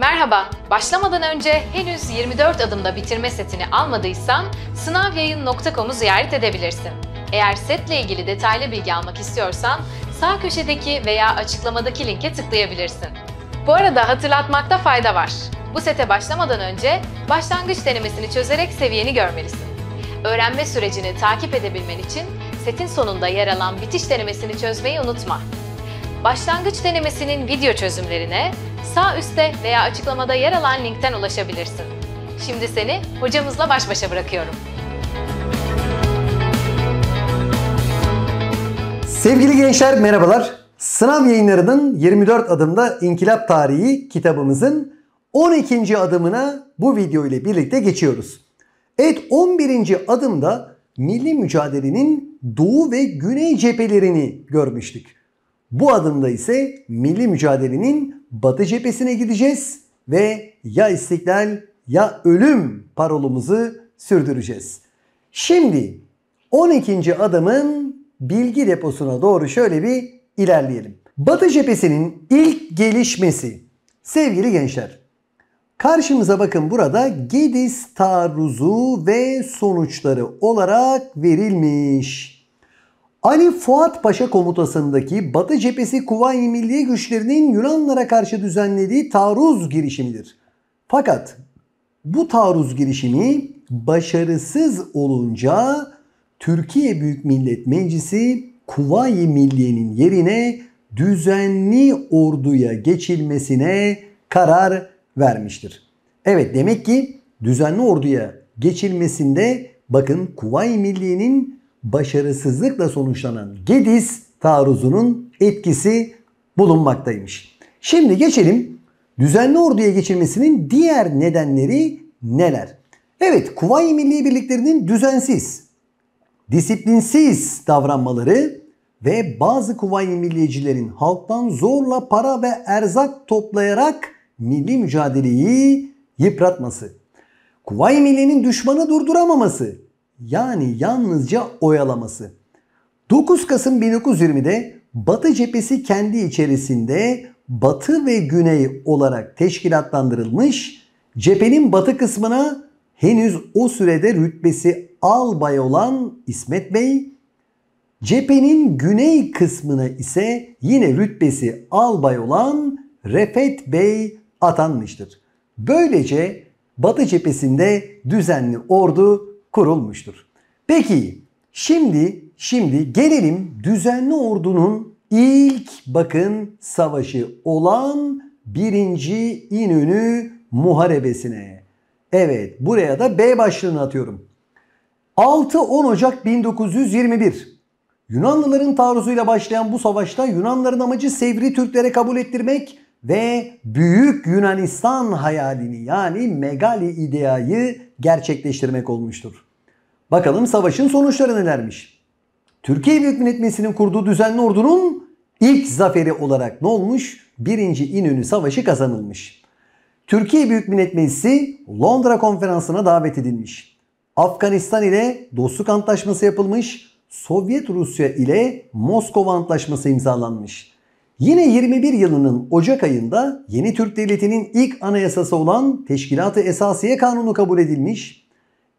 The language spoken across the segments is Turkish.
Merhaba, başlamadan önce henüz 24 adımda bitirme setini almadıysan sınavyayin.com'u ziyaret edebilirsin. Eğer setle ilgili detaylı bilgi almak istiyorsan sağ köşedeki veya açıklamadaki linke tıklayabilirsin. Bu arada hatırlatmakta fayda var. Bu sete başlamadan önce başlangıç denemesini çözerek seviyeni görmelisin. Öğrenme sürecini takip edebilmen için setin sonunda yer alan bitiş denemesini çözmeyi unutma. Başlangıç denemesinin video çözümlerine sağ üstte veya açıklamada yer alan linkten ulaşabilirsin. Şimdi seni hocamızla baş başa bırakıyorum. Sevgili gençler merhabalar. Sınav yayınlarının 24 adımda İnkılap Tarihi kitabımızın 12. adımına bu video ile birlikte geçiyoruz. Evet 11. adımda milli mücadelenin doğu ve güney cephelerini görmüştük. Bu adımda ise milli mücadelenin batı cephesine gideceğiz ve ya istiklal ya ölüm parolumuzu sürdüreceğiz. Şimdi 12. adamın bilgi deposuna doğru şöyle bir ilerleyelim. Batı cephesinin ilk gelişmesi. Sevgili gençler, karşımıza bakın burada Gediz taarruzu ve sonuçları olarak verilmiş. Ali Fuat Paşa komutasındaki Batı cephesi Kuvayi Milliye güçlerinin Yunanlara karşı düzenlediği taarruz girişimidir. Fakat bu taarruz girişimi başarısız olunca Türkiye Büyük Millet Meclisi Kuvayi Milliye'nin yerine düzenli orduya geçilmesine karar vermiştir. Evet demek ki düzenli orduya geçilmesinde bakın Kuvayi Milliye'nin başarısızlıkla sonuçlanan Gediz taarruzunun etkisi bulunmaktaymış. Şimdi geçelim düzenli orduya geçirmesinin diğer nedenleri neler? Evet Kuvayi Milli Birliklerinin düzensiz, disiplinsiz davranmaları ve bazı Kuvayi Milliyecilerin halktan zorla para ve erzak toplayarak milli mücadeleyi yıpratması. Kuvayi Milli'nin düşmanı durduramaması, yani yalnızca oyalaması. 9 Kasım 1920'de Batı cephesi kendi içerisinde Batı ve Güney olarak teşkilatlandırılmış, cephenin batı kısmına henüz o sürede rütbesi albay olan İsmet Bey, cephenin güney kısmına ise yine rütbesi albay olan Refet Bey atanmıştır. Böylece Batı cephesinde düzenli ordu kurulmuştur. Peki şimdi şimdi gelelim düzenli ordunun ilk bakın savaşı olan 1. İnönü muharebesine. Evet buraya da B başlığını atıyorum. 6-10 Ocak 1921 Yunanlıların taarruzuyla başlayan bu savaşta Yunanların amacı Sevri Türklere kabul ettirmek ve Büyük Yunanistan hayalini yani Megali ideayı gerçekleştirmek olmuştur. Bakalım savaşın sonuçları nelermiş? Türkiye Büyük Millet Meclisi'nin kurduğu düzenli ordunun ilk zaferi olarak ne olmuş? 1. İnönü Savaşı kazanılmış. Türkiye Büyük Millet Meclisi Londra Konferansı'na davet edilmiş. Afganistan ile dostluk antlaşması yapılmış. Sovyet Rusya ile Moskova Antlaşması imzalanmış. Yine 21 yılının Ocak ayında yeni Türk Devleti'nin ilk anayasası olan Teşkilat-ı Esasiye Kanunu kabul edilmiş.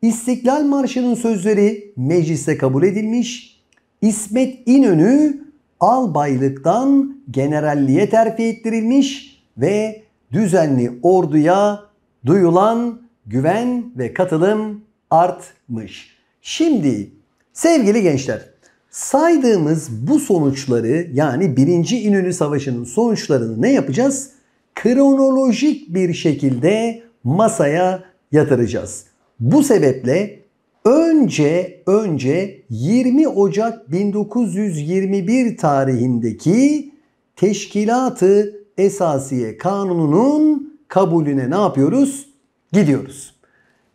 İstiklal Marşı'nın sözleri mecliste kabul edilmiş. İsmet İnönü albaylıktan generalliğe terfi ettirilmiş ve düzenli orduya duyulan güven ve katılım artmış. Şimdi sevgili gençler saydığımız bu sonuçları yani 1. İnönü Savaşı'nın sonuçlarını ne yapacağız? Kronolojik bir şekilde masaya yatıracağız. Bu sebeple önce önce 20 Ocak 1921 tarihindeki Teşkilatı Esasiye Kanunu'nun kabulüne ne yapıyoruz? Gidiyoruz.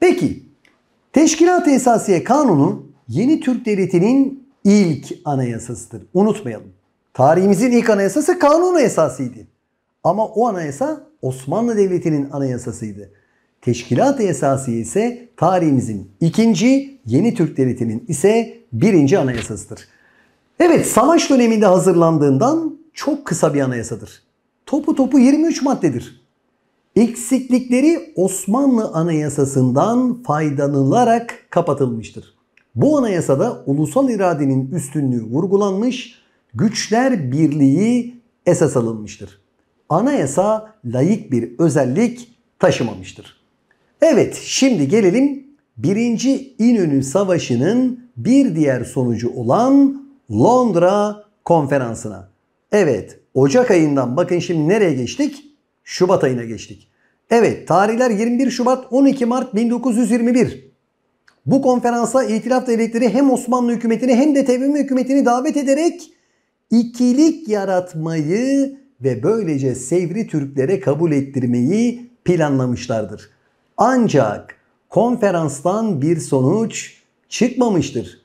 Peki Teşkilat-ı Esasiye Kanunu yeni Türk Devleti'nin ilk anayasasıdır. Unutmayalım. Tarihimizin ilk anayasası kanun esasıydı. Ama o anayasa Osmanlı Devleti'nin anayasasıydı. Teşkilat-ı Esasiye ise tarihimizin ikinci, Yeni Türk Devleti'nin ise birinci anayasasıdır. Evet savaş döneminde hazırlandığından çok kısa bir anayasadır. Topu topu 23 maddedir. Eksiklikleri Osmanlı Anayasası'ndan faydalanılarak kapatılmıştır. Bu anayasada ulusal iradenin üstünlüğü vurgulanmış, güçler birliği esas alınmıştır. Anayasa layık bir özellik taşımamıştır. Evet şimdi gelelim 1. İnönü Savaşı'nın bir diğer sonucu olan Londra Konferansı'na. Evet Ocak ayından bakın şimdi nereye geçtik? Şubat ayına geçtik. Evet tarihler 21 Şubat 12 Mart 1921. Bu konferansa itilaf devletleri hem Osmanlı hükümetini hem de TBMM hükümetini davet ederek ikilik yaratmayı ve böylece Sevri Türklere kabul ettirmeyi planlamışlardır. Ancak konferanstan bir sonuç çıkmamıştır.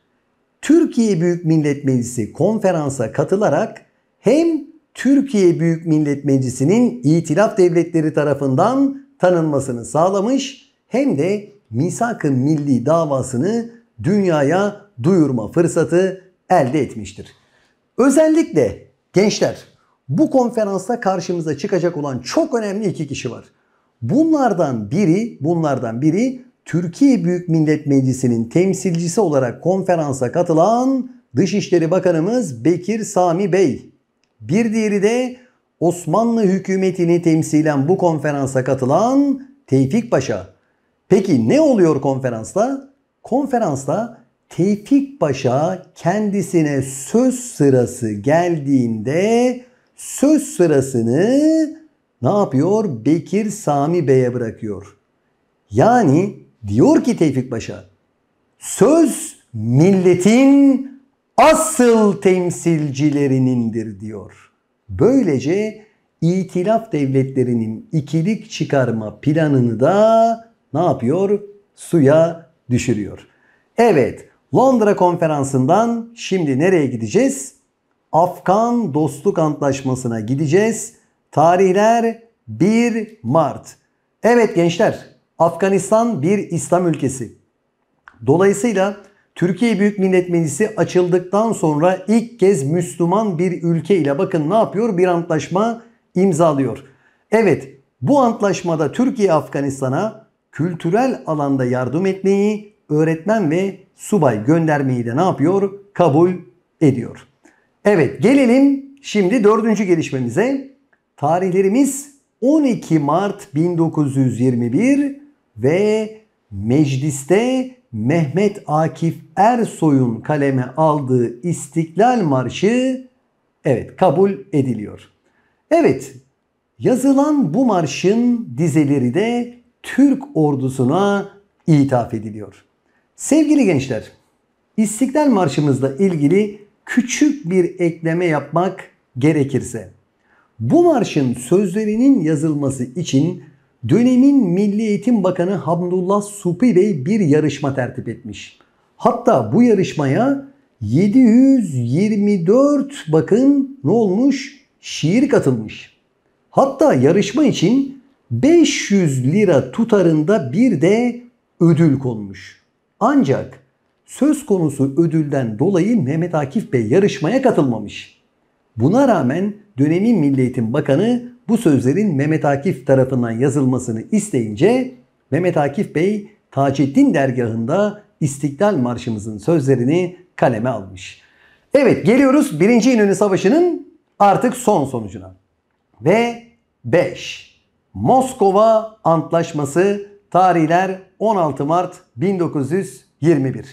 Türkiye Büyük Millet Meclisi konferansa katılarak hem Türkiye Büyük Millet Meclisi'nin itilaf devletleri tarafından tanınmasını sağlamış hem de misak-ı milli davasını dünyaya duyurma fırsatı elde etmiştir. Özellikle gençler bu konferansta karşımıza çıkacak olan çok önemli iki kişi var. Bunlardan biri, bunlardan biri Türkiye Büyük Millet Meclisi'nin temsilcisi olarak konferansa katılan Dışişleri Bakanımız Bekir Sami Bey. Bir diğeri de Osmanlı hükümetini temsilen bu konferansa katılan Tevfik Paşa. Peki ne oluyor konferansta? Konferansta Tevfik Paşa kendisine söz sırası geldiğinde söz sırasını ne yapıyor? Bekir Sami Bey'e bırakıyor. Yani diyor ki Tevfik Paşa, söz milletin asıl temsilcilerinindir diyor. Böylece itilaf devletlerinin ikilik çıkarma planını da ne yapıyor? Suya düşürüyor. Evet, Londra konferansından şimdi nereye gideceğiz? Afgan Dostluk Antlaşması'na gideceğiz. Tarihler 1 Mart. Evet gençler Afganistan bir İslam ülkesi. Dolayısıyla Türkiye Büyük Millet Meclisi açıldıktan sonra ilk kez Müslüman bir ülke ile bakın ne yapıyor? Bir antlaşma imzalıyor. Evet bu antlaşmada Türkiye Afganistan'a kültürel alanda yardım etmeyi, öğretmen ve subay göndermeyi de ne yapıyor? Kabul ediyor. Evet gelelim şimdi dördüncü gelişmemize. Tarihlerimiz 12 Mart 1921 ve mecliste Mehmet Akif Ersoy'un kaleme aldığı İstiklal Marşı evet kabul ediliyor. Evet yazılan bu marşın dizeleri de Türk ordusuna itaf ediliyor. Sevgili gençler İstiklal Marşımızla ilgili küçük bir ekleme yapmak gerekirse bu marşın sözlerinin yazılması için dönemin Milli Eğitim Bakanı Hamdullah Supi Bey bir yarışma tertip etmiş. Hatta bu yarışmaya 724 bakın ne olmuş şiir katılmış. Hatta yarışma için 500 lira tutarında bir de ödül konmuş. Ancak söz konusu ödülden dolayı Mehmet Akif Bey yarışmaya katılmamış. Buna rağmen dönemin Milli Eğitim Bakanı bu sözlerin Mehmet Akif tarafından yazılmasını isteyince Mehmet Akif Bey Taceddin dergahında İstiklal Marşımızın sözlerini kaleme almış. Evet geliyoruz 1. İnönü Savaşı'nın artık son sonucuna. Ve 5. Moskova Antlaşması tarihler 16 Mart 1921.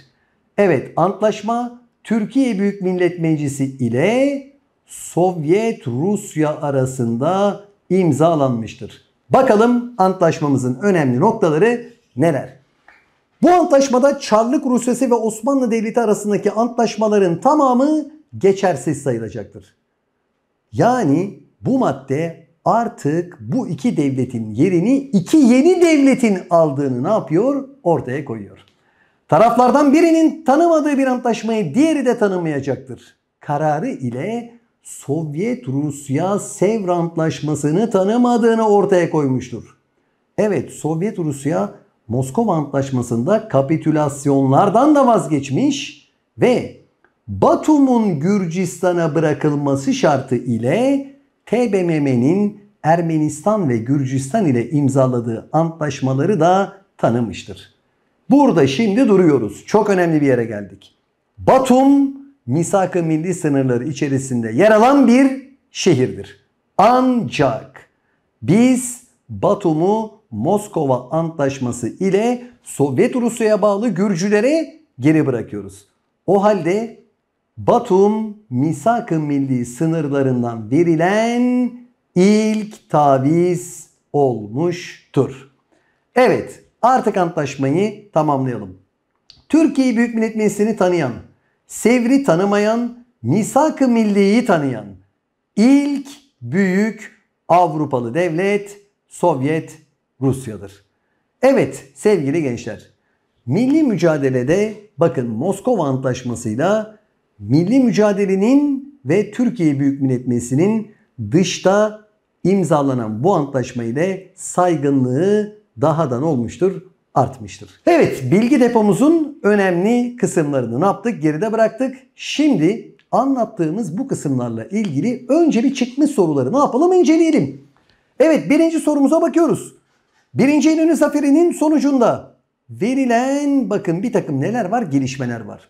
Evet antlaşma Türkiye Büyük Millet Meclisi ile Sovyet Rusya arasında imzalanmıştır. Bakalım antlaşmamızın önemli noktaları neler? Bu antlaşmada Çarlık Rusyası ve Osmanlı Devleti arasındaki antlaşmaların tamamı geçersiz sayılacaktır. Yani bu madde artık bu iki devletin yerini iki yeni devletin aldığını ne yapıyor? Ortaya koyuyor. Taraflardan birinin tanımadığı bir antlaşmayı diğeri de tanımayacaktır. Kararı ile Sovyet Rusya Sevr Antlaşması'nı tanımadığını ortaya koymuştur. Evet Sovyet Rusya Moskova Antlaşması'nda kapitülasyonlardan da vazgeçmiş ve Batum'un Gürcistan'a bırakılması şartı ile TBMM'nin Ermenistan ve Gürcistan ile imzaladığı antlaşmaları da tanımıştır. Burada şimdi duruyoruz. Çok önemli bir yere geldik. Batum misak-ı milli sınırları içerisinde yer alan bir şehirdir. Ancak biz Batum'u Moskova Antlaşması ile Sovyet Rusya'ya bağlı Gürcülere geri bırakıyoruz. O halde Batum misak-ı milli sınırlarından verilen ilk taviz olmuştur. Evet artık antlaşmayı tamamlayalım. Türkiye Büyük Millet Meclisi'ni tanıyan Sevri tanımayan, misak-ı milliyi tanıyan ilk büyük Avrupalı devlet Sovyet Rusya'dır. Evet sevgili gençler, milli mücadelede bakın Moskova Antlaşması'yla milli mücadelenin ve Türkiye Büyük Millet Meclisi'nin dışta imzalanan bu antlaşma ile saygınlığı daha da olmuştur? artmıştır. Evet bilgi depomuzun önemli kısımlarını ne yaptık? Geride bıraktık. Şimdi anlattığımız bu kısımlarla ilgili önce bir çıkmış soruları ne yapalım inceleyelim. Evet birinci sorumuza bakıyoruz. Birinci İnönü Zaferi'nin sonucunda verilen bakın bir takım neler var? Gelişmeler var.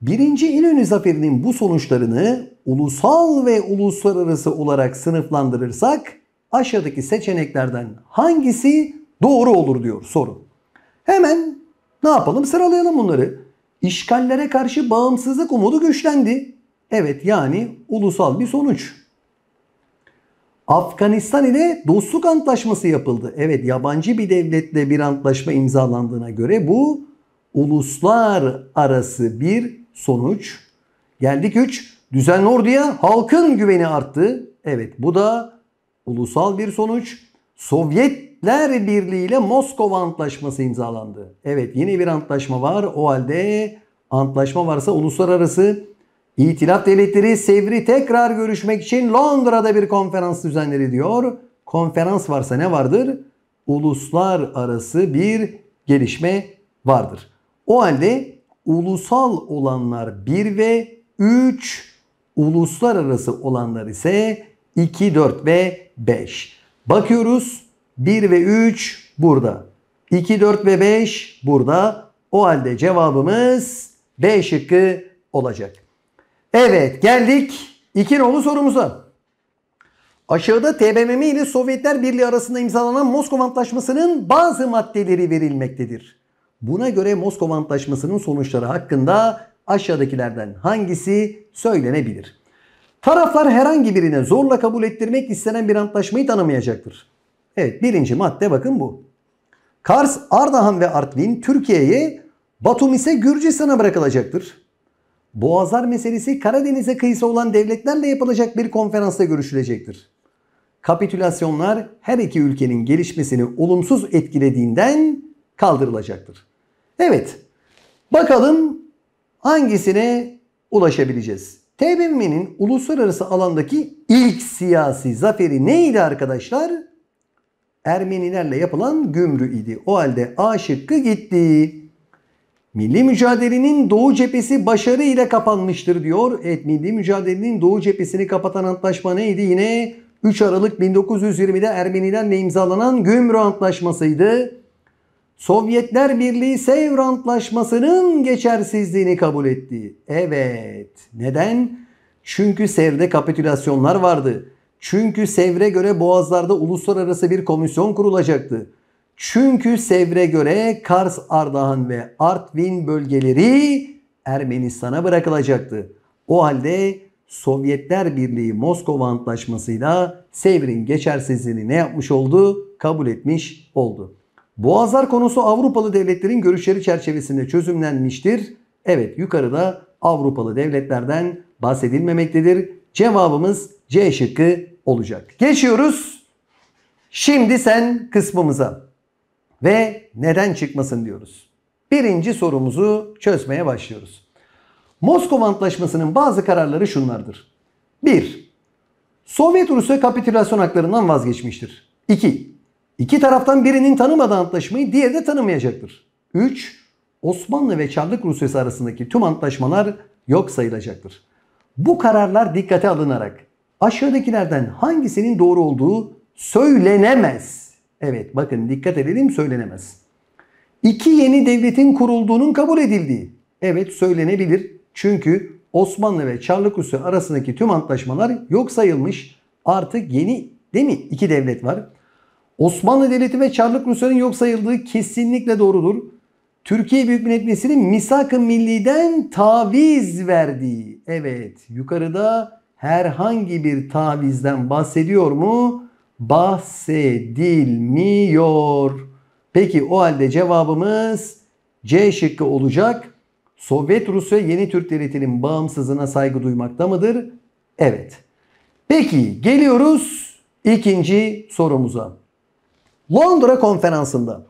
Birinci İnönü Zaferi'nin bu sonuçlarını ulusal ve uluslararası olarak sınıflandırırsak aşağıdaki seçeneklerden hangisi doğru olur diyor soru. Hemen ne yapalım sıralayalım bunları. İşgallere karşı bağımsızlık umudu güçlendi. Evet yani ulusal bir sonuç. Afganistan ile dostluk antlaşması yapıldı. Evet yabancı bir devletle bir antlaşma imzalandığına göre bu uluslar arası bir sonuç. Geldik 3. Düzenli orduya halkın güveni arttı. Evet bu da ulusal bir sonuç. Sovyet Ler Birliği ile Moskova Antlaşması imzalandı. Evet yeni bir antlaşma var. O halde antlaşma varsa uluslararası İtilaf Devletleri Sevri tekrar görüşmek için Londra'da bir konferans düzenleri diyor. Konferans varsa ne vardır? Uluslararası bir gelişme vardır. O halde ulusal olanlar 1 ve 3, uluslararası olanlar ise 2, 4 ve 5. Bakıyoruz 1 ve 3 burada. 2, 4 ve 5 burada. O halde cevabımız B şıkkı olacak. Evet geldik 2 nolu sorumuza. Aşağıda TBMM ile Sovyetler Birliği arasında imzalanan Moskova Antlaşması'nın bazı maddeleri verilmektedir. Buna göre Moskova Antlaşması'nın sonuçları hakkında aşağıdakilerden hangisi söylenebilir? Taraflar herhangi birine zorla kabul ettirmek istenen bir antlaşmayı tanımayacaktır. Evet birinci madde bakın bu. Kars, Ardahan ve Artvin Türkiye'ye Batum ise Gürcistan'a bırakılacaktır. Boğazlar meselesi Karadeniz'e kıyısı olan devletlerle yapılacak bir konferansta görüşülecektir. Kapitülasyonlar her iki ülkenin gelişmesini olumsuz etkilediğinden kaldırılacaktır. Evet bakalım hangisine ulaşabileceğiz? TBMM'nin uluslararası alandaki ilk siyasi zaferi neydi arkadaşlar? Ermenilerle yapılan gümrü idi. O halde A şıkkı gitti. Milli mücadelenin doğu cephesi başarı ile kapanmıştır diyor. Evet milli mücadelenin doğu cephesini kapatan antlaşma neydi? Yine 3 Aralık 1920'de Ermenilerle imzalanan Gümrü Antlaşması'ydı. Sovyetler Birliği Sevr Antlaşması'nın geçersizliğini kabul etti. Evet. Neden? Çünkü Sevr'de kapitülasyonlar vardı. Çünkü Sevr'e göre Boğazlar'da uluslararası bir komisyon kurulacaktı. Çünkü Sevr'e göre Kars, Ardahan ve Artvin bölgeleri Ermenistan'a bırakılacaktı. O halde Sovyetler Birliği Moskova Antlaşması'yla Sevr'in geçersizliğini ne yapmış oldu? Kabul etmiş oldu. Boğazlar konusu Avrupalı devletlerin görüşleri çerçevesinde çözümlenmiştir. Evet yukarıda Avrupalı devletlerden bahsedilmemektedir. Cevabımız C şıkkı olacak. Geçiyoruz şimdi sen kısmımıza ve neden çıkmasın diyoruz. Birinci sorumuzu çözmeye başlıyoruz. Moskova Antlaşması'nın bazı kararları şunlardır. 1. Sovyet Rusya kapitülasyon haklarından vazgeçmiştir. 2. İki taraftan birinin tanımadığı antlaşmayı diğeri de tanımayacaktır. 3. Osmanlı ve Çarlık Rusyası arasındaki tüm antlaşmalar yok sayılacaktır. Bu kararlar dikkate alınarak aşağıdakilerden hangisinin doğru olduğu söylenemez. Evet bakın dikkat edelim söylenemez. İki yeni devletin kurulduğunun kabul edildiği. Evet söylenebilir. Çünkü Osmanlı ve Çarlık Çarlıkusu arasındaki tüm antlaşmalar yok sayılmış. Artık yeni değil mi? İki devlet var. Osmanlı Devleti ve Çarlık Rusya'nın yok sayıldığı kesinlikle doğrudur. Türkiye Büyük Millet Meclisi'nin misak-ı milliden taviz verdiği. Evet yukarıda herhangi bir tavizden bahsediyor mu? Bahsedilmiyor. Peki o halde cevabımız C şıkkı olacak. Sovyet Rusya yeni Türk devletinin bağımsızlığına saygı duymakta mıdır? Evet. Peki geliyoruz ikinci sorumuza. Londra konferansında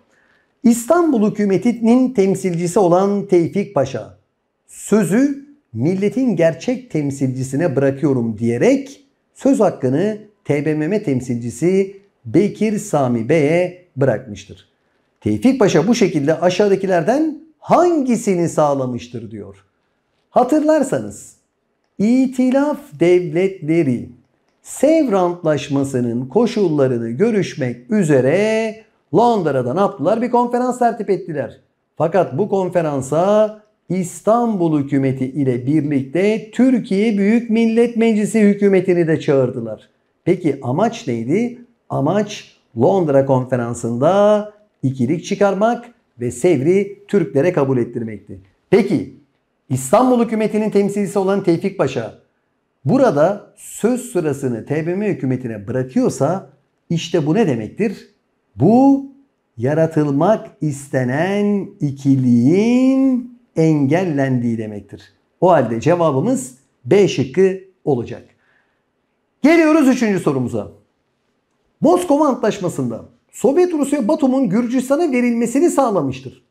İstanbul hükümetinin temsilcisi olan Tevfik Paşa sözü milletin gerçek temsilcisine bırakıyorum diyerek söz hakkını TBMM temsilcisi Bekir Sami Bey'e bırakmıştır. Tevfik Paşa bu şekilde aşağıdakilerden hangisini sağlamıştır diyor. Hatırlarsanız İtilaf devletleri Sevr Antlaşması'nın koşullarını görüşmek üzere Londra'da ne yaptılar? Bir konferans tertip ettiler. Fakat bu konferansa İstanbul hükümeti ile birlikte Türkiye Büyük Millet Meclisi hükümetini de çağırdılar. Peki amaç neydi? Amaç Londra konferansında ikilik çıkarmak ve Sevr'i Türklere kabul ettirmekti. Peki İstanbul hükümetinin temsilcisi olan Tevfik Paşa burada söz sırasını TBMM hükümetine bırakıyorsa işte bu ne demektir? Bu yaratılmak istenen ikiliğin engellendiği demektir. O halde cevabımız B şıkkı olacak. Geliyoruz üçüncü sorumuza. Moskova Antlaşması'nda Sovyet Rusya Batum'un Gürcistan'a verilmesini sağlamıştır.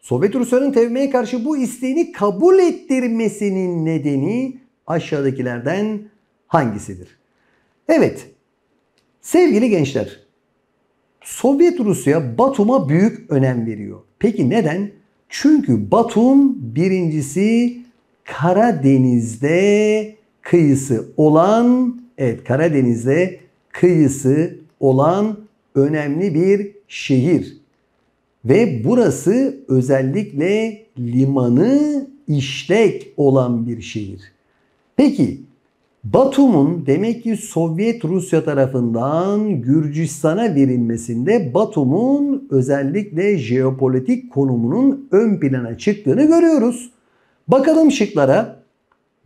Sovyet Rusya'nın TBMM'ye karşı bu isteğini kabul ettirmesinin nedeni aşağıdakilerden hangisidir? Evet, sevgili gençler, Sovyet Rusya Batum'a büyük önem veriyor. Peki neden? Çünkü Batum birincisi Karadeniz'de kıyısı olan, evet Karadeniz'de kıyısı olan önemli bir şehir. Ve burası özellikle limanı işlek olan bir şehir. Peki Batum'un demek ki Sovyet Rusya tarafından Gürcistan'a verilmesinde Batum'un özellikle jeopolitik konumunun ön plana çıktığını görüyoruz. Bakalım şıklara.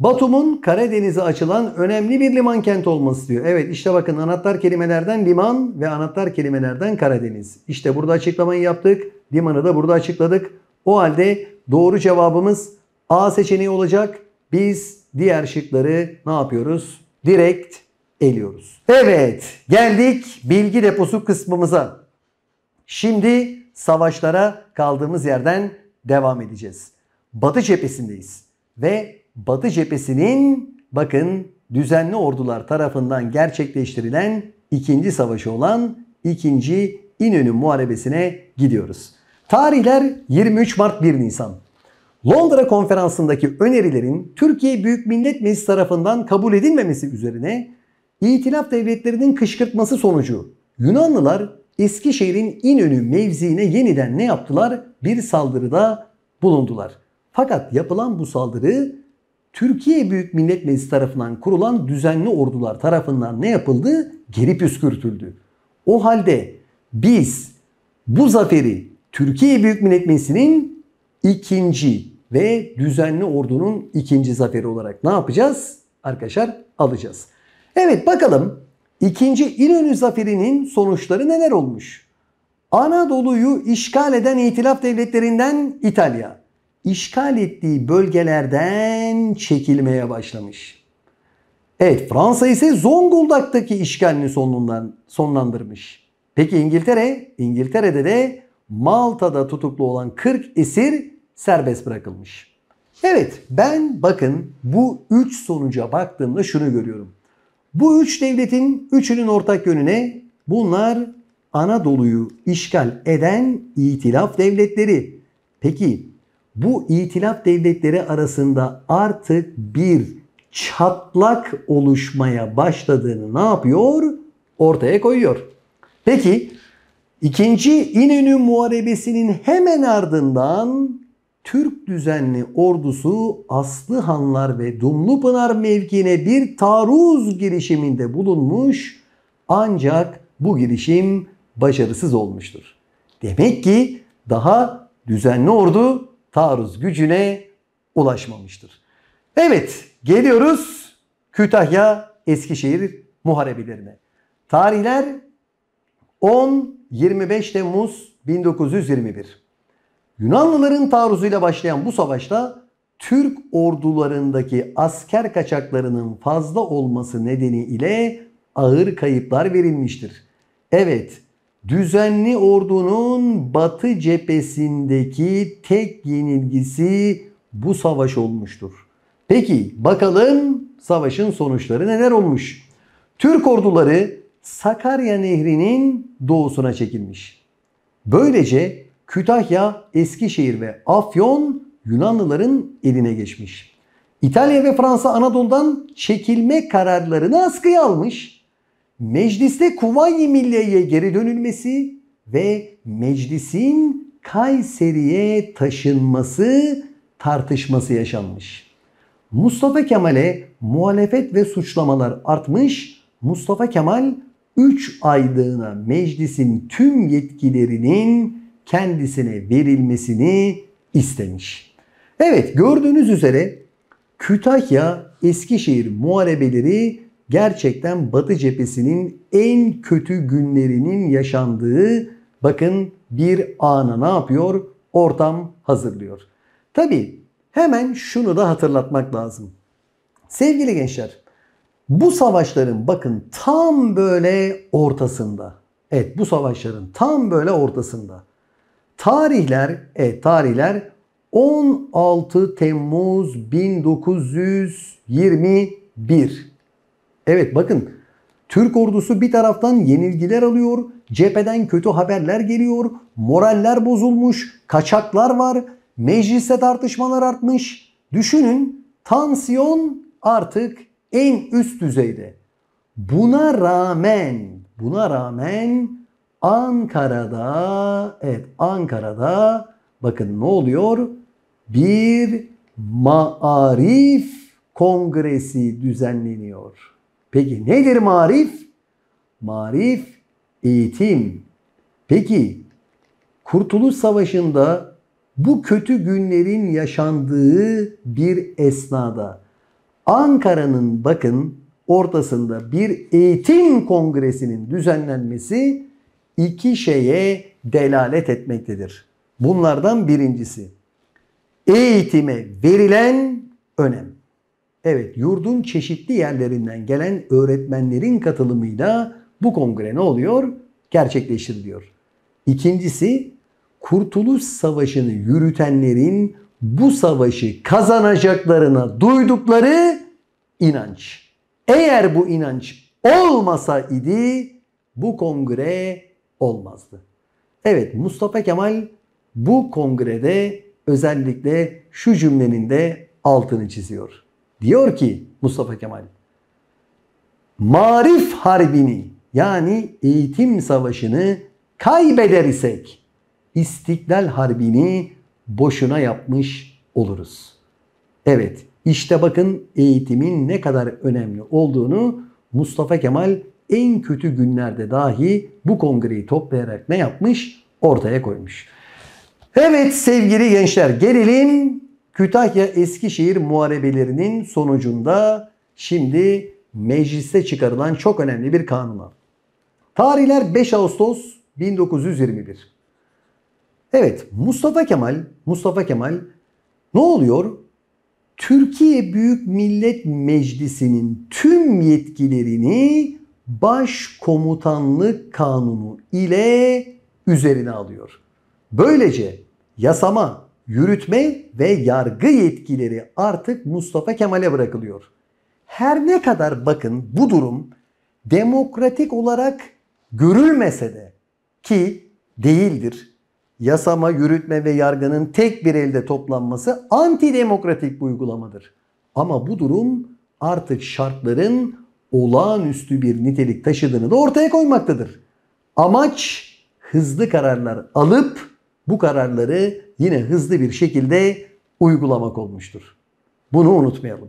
Batum'un Karadeniz'e açılan önemli bir liman kenti olması diyor. Evet işte bakın anahtar kelimelerden liman ve anahtar kelimelerden Karadeniz. İşte burada açıklamayı yaptık. Limanı da burada açıkladık. O halde doğru cevabımız A seçeneği olacak. Biz Diğer şıkları ne yapıyoruz? Direkt eliyoruz. Evet geldik bilgi deposu kısmımıza. Şimdi savaşlara kaldığımız yerden devam edeceğiz. Batı cephesindeyiz ve Batı cephesinin bakın düzenli ordular tarafından gerçekleştirilen ikinci savaşı olan ikinci İnönü Muharebesi'ne gidiyoruz. Tarihler 23 Mart 1 Nisan. Londra konferansındaki önerilerin Türkiye Büyük Millet Meclisi tarafından kabul edilmemesi üzerine İtilaf devletlerinin kışkırtması sonucu Yunanlılar Eskişehir'in İnönü mevziine yeniden ne yaptılar? Bir saldırıda bulundular. Fakat yapılan bu saldırı Türkiye Büyük Millet Meclisi tarafından kurulan düzenli ordular tarafından ne yapıldı? Geri püskürtüldü. O halde biz bu zaferi Türkiye Büyük Millet Meclisi'nin ikinci ve düzenli ordunun ikinci zaferi olarak ne yapacağız? Arkadaşlar alacağız. Evet bakalım ikinci İnönü zaferinin sonuçları neler olmuş? Anadolu'yu işgal eden itilaf devletlerinden İtalya işgal ettiği bölgelerden çekilmeye başlamış. Evet Fransa ise Zonguldak'taki işgalini sonlandırmış. Peki İngiltere? İngiltere'de de Malta'da tutuklu olan 40 esir serbest bırakılmış. Evet ben bakın bu üç sonuca baktığımda şunu görüyorum. Bu üç devletin üçünün ortak yönüne bunlar Anadolu'yu işgal eden itilaf devletleri. Peki bu itilaf devletleri arasında artık bir çatlak oluşmaya başladığını ne yapıyor? Ortaya koyuyor. Peki ikinci İnönü Muharebesi'nin hemen ardından Türk düzenli ordusu Aslıhanlar ve Dumlupınar mevkine bir taarruz girişiminde bulunmuş ancak bu girişim başarısız olmuştur. Demek ki daha düzenli ordu taarruz gücüne ulaşmamıştır. Evet geliyoruz Kütahya Eskişehir muharebelerine. Tarihler 10-25 Temmuz 1921. Yunanlıların taarruzuyla başlayan bu savaşta Türk ordularındaki asker kaçaklarının fazla olması nedeniyle ağır kayıplar verilmiştir. Evet, düzenli ordunun batı cephesindeki tek yenilgisi bu savaş olmuştur. Peki bakalım savaşın sonuçları neler olmuş? Türk orduları Sakarya Nehri'nin doğusuna çekilmiş. Böylece Kütahya, Eskişehir ve Afyon Yunanlıların eline geçmiş. İtalya ve Fransa Anadolu'dan çekilme kararlarını askıya almış. Mecliste Kuvayi Milliye'ye geri dönülmesi ve meclisin Kayseri'ye taşınması tartışması yaşanmış. Mustafa Kemal'e muhalefet ve suçlamalar artmış. Mustafa Kemal 3 aylığına meclisin tüm yetkilerinin kendisine verilmesini istemiş. Evet gördüğünüz üzere Kütahya Eskişehir muharebeleri gerçekten Batı cephesinin en kötü günlerinin yaşandığı bakın bir ana ne yapıyor? Ortam hazırlıyor. Tabi hemen şunu da hatırlatmak lazım. Sevgili gençler bu savaşların bakın tam böyle ortasında. Evet bu savaşların tam böyle ortasında. Tarihler, e, tarihler 16 Temmuz 1921. Evet bakın Türk ordusu bir taraftan yenilgiler alıyor, cepheden kötü haberler geliyor, moraller bozulmuş, kaçaklar var, mecliste tartışmalar artmış. Düşünün tansiyon artık en üst düzeyde. Buna rağmen, buna rağmen Ankara'da evet Ankara'da bakın ne oluyor? Bir maarif kongresi düzenleniyor. Peki nedir maarif? Maarif eğitim. Peki Kurtuluş Savaşı'nda bu kötü günlerin yaşandığı bir esnada Ankara'nın bakın ortasında bir eğitim kongresinin düzenlenmesi iki şeye delalet etmektedir. Bunlardan birincisi eğitime verilen önem. Evet yurdun çeşitli yerlerinden gelen öğretmenlerin katılımıyla bu kongre ne oluyor? Gerçekleştiriliyor. İkincisi Kurtuluş Savaşı'nı yürütenlerin bu savaşı kazanacaklarına duydukları inanç. Eğer bu inanç olmasa idi bu kongre olmazdı. Evet Mustafa Kemal bu kongrede özellikle şu cümlenin de altını çiziyor. Diyor ki Mustafa Kemal marif harbini yani eğitim savaşını kaybeder isek İstiklal Harbi'ni boşuna yapmış oluruz. Evet, işte bakın eğitimin ne kadar önemli olduğunu Mustafa Kemal en kötü günlerde dahi bu kongreyi toplayarak ne yapmış? Ortaya koymuş. Evet sevgili gençler gelelim Kütahya Eskişehir muharebelerinin sonucunda şimdi meclise çıkarılan çok önemli bir kanuna. Tarihler 5 Ağustos 1921. Evet Mustafa Kemal, Mustafa Kemal ne oluyor? Türkiye Büyük Millet Meclisi'nin tüm yetkilerini başkomutanlık kanunu ile üzerine alıyor. Böylece yasama, yürütme ve yargı yetkileri artık Mustafa Kemal'e bırakılıyor. Her ne kadar bakın bu durum demokratik olarak görülmese de ki değildir. Yasama, yürütme ve yargının tek bir elde toplanması antidemokratik bir uygulamadır. Ama bu durum artık şartların olağanüstü bir nitelik taşıdığını da ortaya koymaktadır. Amaç hızlı kararlar alıp bu kararları yine hızlı bir şekilde uygulamak olmuştur. Bunu unutmayalım.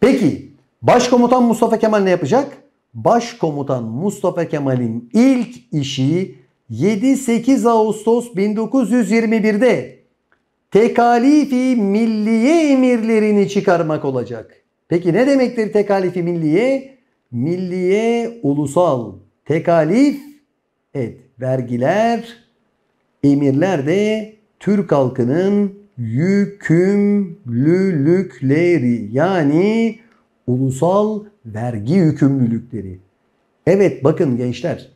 Peki Başkomutan Mustafa Kemal ne yapacak? Başkomutan Mustafa Kemal'in ilk işi 7-8 Ağustos 1921'de tekalifi milliye emirlerini çıkarmak olacak. Peki ne demektir tekalifi milliye? milliye ulusal tekalif et. Vergiler, emirler de Türk halkının yükümlülükleri yani ulusal vergi yükümlülükleri. Evet bakın gençler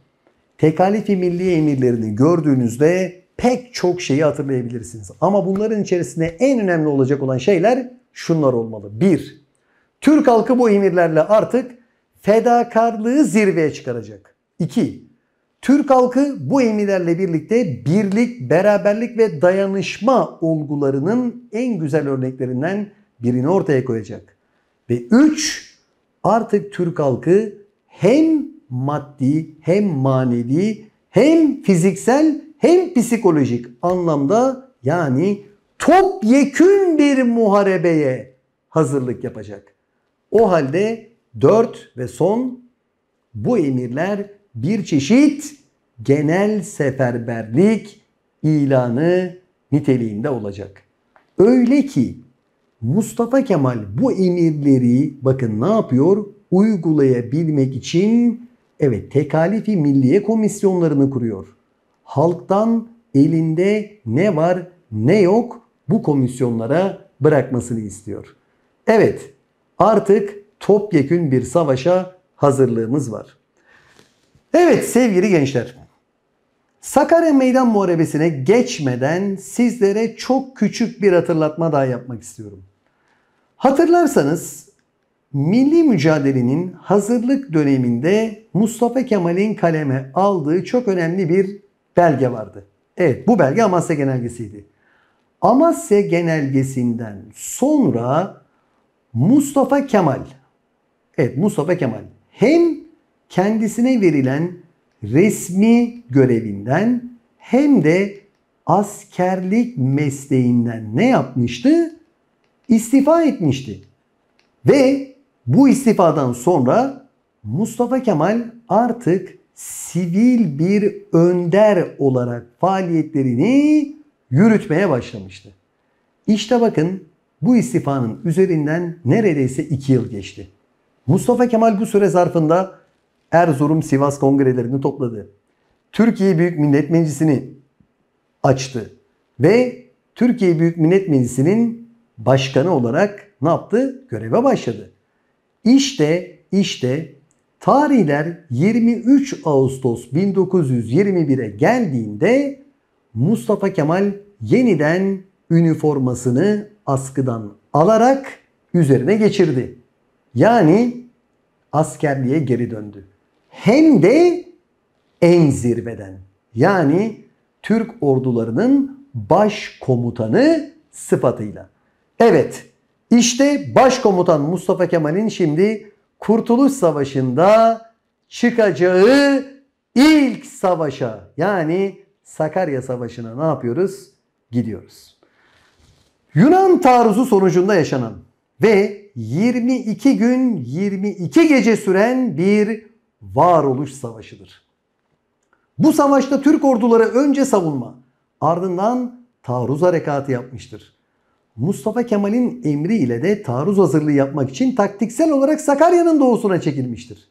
tekalifi milli emirlerini gördüğünüzde pek çok şeyi hatırlayabilirsiniz. Ama bunların içerisinde en önemli olacak olan şeyler şunlar olmalı. Bir, Türk halkı bu emirlerle artık fedakarlığı zirveye çıkaracak. 2. Türk halkı bu emirlerle birlikte birlik, beraberlik ve dayanışma olgularının en güzel örneklerinden birini ortaya koyacak. Ve 3. Artık Türk halkı hem maddi hem manevi hem fiziksel hem psikolojik anlamda yani topyekün bir muharebeye hazırlık yapacak. O halde Dört ve son bu emirler bir çeşit genel seferberlik ilanı niteliğinde olacak. Öyle ki Mustafa Kemal bu emirleri bakın ne yapıyor? Uygulayabilmek için evet tekalifi milliye komisyonlarını kuruyor. Halktan elinde ne var ne yok bu komisyonlara bırakmasını istiyor. Evet artık topyekün bir savaşa hazırlığımız var. Evet sevgili gençler. Sakarya Meydan Muharebesi'ne geçmeden sizlere çok küçük bir hatırlatma daha yapmak istiyorum. Hatırlarsanız milli mücadelenin hazırlık döneminde Mustafa Kemal'in kaleme aldığı çok önemli bir belge vardı. Evet bu belge Amasya Genelgesi'ydi. Amasya Genelgesi'nden sonra Mustafa Kemal Evet Mustafa Kemal hem kendisine verilen resmi görevinden hem de askerlik mesleğinden ne yapmıştı? İstifa etmişti. Ve bu istifadan sonra Mustafa Kemal artık sivil bir önder olarak faaliyetlerini yürütmeye başlamıştı. İşte bakın bu istifanın üzerinden neredeyse iki yıl geçti. Mustafa Kemal bu süre zarfında Erzurum Sivas kongrelerini topladı. Türkiye Büyük Millet Meclisi'ni açtı ve Türkiye Büyük Millet Meclisi'nin başkanı olarak ne yaptı? Göreve başladı. İşte işte tarihler 23 Ağustos 1921'e geldiğinde Mustafa Kemal yeniden üniformasını askıdan alarak üzerine geçirdi. Yani askerliğe geri döndü. Hem de en zirveden. Yani Türk ordularının başkomutanı sıfatıyla. Evet işte başkomutan Mustafa Kemal'in şimdi Kurtuluş Savaşı'nda çıkacağı ilk savaşa yani Sakarya Savaşı'na ne yapıyoruz? Gidiyoruz. Yunan taarruzu sonucunda yaşanan ve 22 gün 22 gece süren bir varoluş savaşıdır. Bu savaşta Türk orduları önce savunma ardından taarruz harekatı yapmıştır. Mustafa Kemal'in emri ile de taarruz hazırlığı yapmak için taktiksel olarak Sakarya'nın doğusuna çekilmiştir.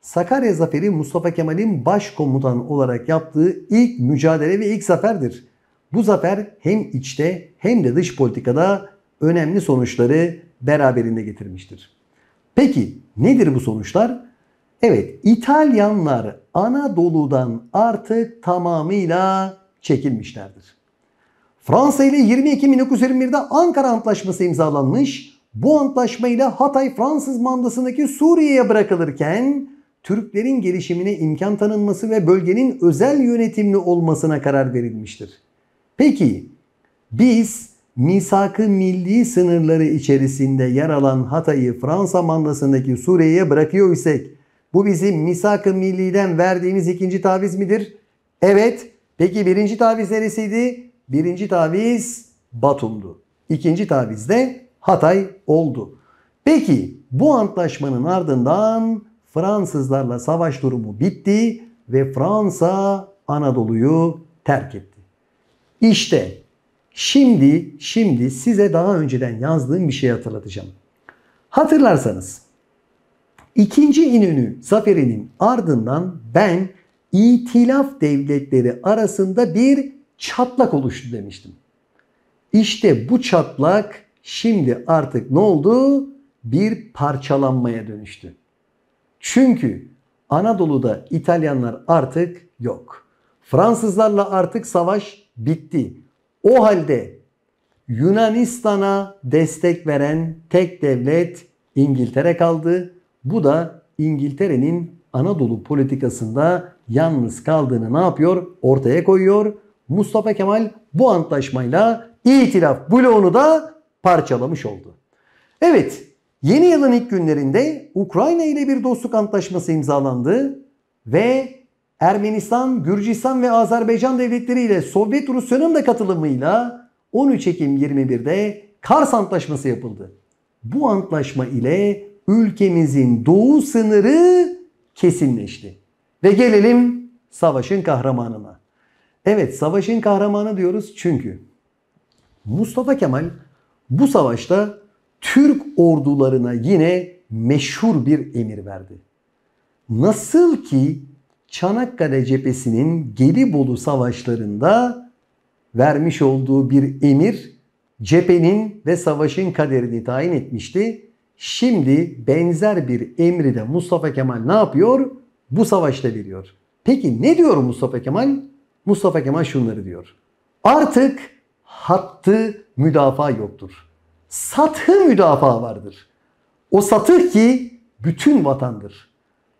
Sakarya zaferi Mustafa Kemal'in başkomutan olarak yaptığı ilk mücadele ve ilk zaferdir. Bu zafer hem içte hem de dış politikada önemli sonuçları beraberinde getirmiştir. Peki nedir bu sonuçlar? Evet İtalyanlar Anadolu'dan artık tamamıyla çekilmişlerdir. Fransa ile 22 Ekim 1921'de Ankara Antlaşması imzalanmış. Bu antlaşmayla Hatay Fransız mandasındaki Suriye'ye bırakılırken Türklerin gelişimine imkan tanınması ve bölgenin özel yönetimli olmasına karar verilmiştir. Peki biz misak-ı milli sınırları içerisinde yer alan Hatay'ı Fransa mandasındaki Suriye'ye bırakıyor isek bu bizim misak-ı milliden verdiğimiz ikinci taviz midir? Evet. Peki birinci taviz neresiydi? Birinci taviz Batum'du. İkinci taviz de Hatay oldu. Peki bu antlaşmanın ardından Fransızlarla savaş durumu bitti ve Fransa Anadolu'yu terk etti. İşte Şimdi, şimdi size daha önceden yazdığım bir şey hatırlatacağım. Hatırlarsanız ikinci İnönü zaferinin ardından ben itilaf devletleri arasında bir çatlak oluştu demiştim. İşte bu çatlak şimdi artık ne oldu? Bir parçalanmaya dönüştü. Çünkü Anadolu'da İtalyanlar artık yok. Fransızlarla artık savaş bitti. O halde Yunanistan'a destek veren tek devlet İngiltere kaldı. Bu da İngiltere'nin Anadolu politikasında yalnız kaldığını ne yapıyor? Ortaya koyuyor. Mustafa Kemal bu antlaşmayla itilaf bloğunu da parçalamış oldu. Evet, yeni yılın ilk günlerinde Ukrayna ile bir dostluk antlaşması imzalandı ve Ermenistan, Gürcistan ve Azerbaycan devletleri ile Sovyet Rusya'nın da katılımıyla 13 Ekim 21'de Kars Antlaşması yapıldı. Bu antlaşma ile ülkemizin doğu sınırı kesinleşti. Ve gelelim savaşın kahramanına. Evet savaşın kahramanı diyoruz çünkü Mustafa Kemal bu savaşta Türk ordularına yine meşhur bir emir verdi. Nasıl ki Çanakkale cephesinin Gelibolu savaşlarında vermiş olduğu bir emir cephenin ve savaşın kaderini tayin etmişti. Şimdi benzer bir emri de Mustafa Kemal ne yapıyor? Bu savaşta veriyor. Peki ne diyor Mustafa Kemal? Mustafa Kemal şunları diyor. Artık hattı müdafaa yoktur. Sathı müdafaa vardır. O satıh ki bütün vatandır.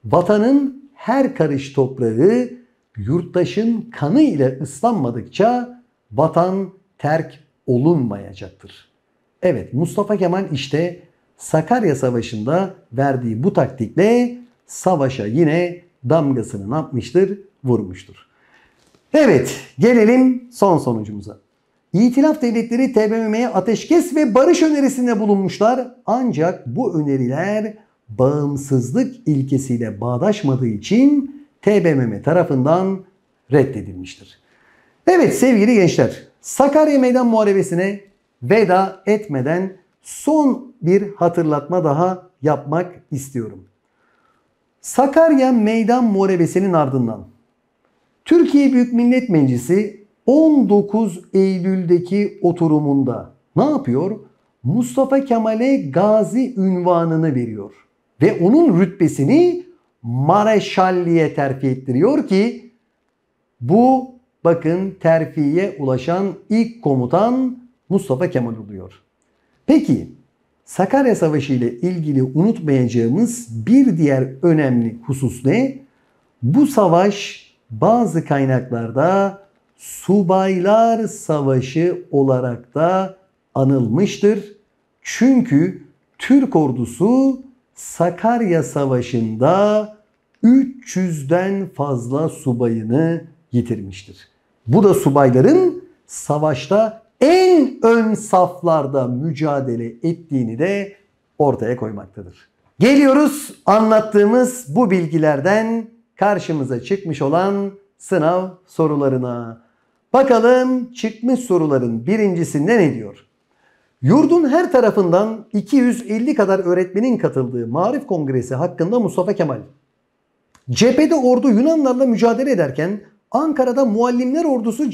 Vatanın her karış toprağı yurttaşın kanı ile ıslanmadıkça vatan terk olunmayacaktır. Evet Mustafa Kemal işte Sakarya Savaşı'nda verdiği bu taktikle savaşa yine damgasını ne yapmıştır? Vurmuştur. Evet gelelim son sonucumuza. İtilaf devletleri TBMM'ye ateşkes ve barış önerisinde bulunmuşlar. Ancak bu öneriler bağımsızlık ilkesiyle bağdaşmadığı için TBMM tarafından reddedilmiştir. Evet sevgili gençler Sakarya Meydan Muharebesi'ne veda etmeden son bir hatırlatma daha yapmak istiyorum. Sakarya Meydan Muharebesi'nin ardından Türkiye Büyük Millet Meclisi 19 Eylül'deki oturumunda ne yapıyor? Mustafa Kemal'e gazi ünvanını veriyor ve onun rütbesini mareşalliğe terfi ettiriyor ki bu bakın terfiye ulaşan ilk komutan Mustafa Kemal oluyor. Peki Sakarya Savaşı ile ilgili unutmayacağımız bir diğer önemli husus ne? Bu savaş bazı kaynaklarda Subaylar Savaşı olarak da anılmıştır. Çünkü Türk ordusu Sakarya Savaşı'nda 300'den fazla subayını yitirmiştir. Bu da subayların savaşta en ön saflarda mücadele ettiğini de ortaya koymaktadır. Geliyoruz anlattığımız bu bilgilerden karşımıza çıkmış olan sınav sorularına. Bakalım çıkmış soruların birincisinde ne diyor? Yurdun her tarafından 250 kadar öğretmenin katıldığı Marif Kongresi hakkında Mustafa Kemal. Cephede ordu Yunanlarla mücadele ederken Ankara'da muallimler ordusu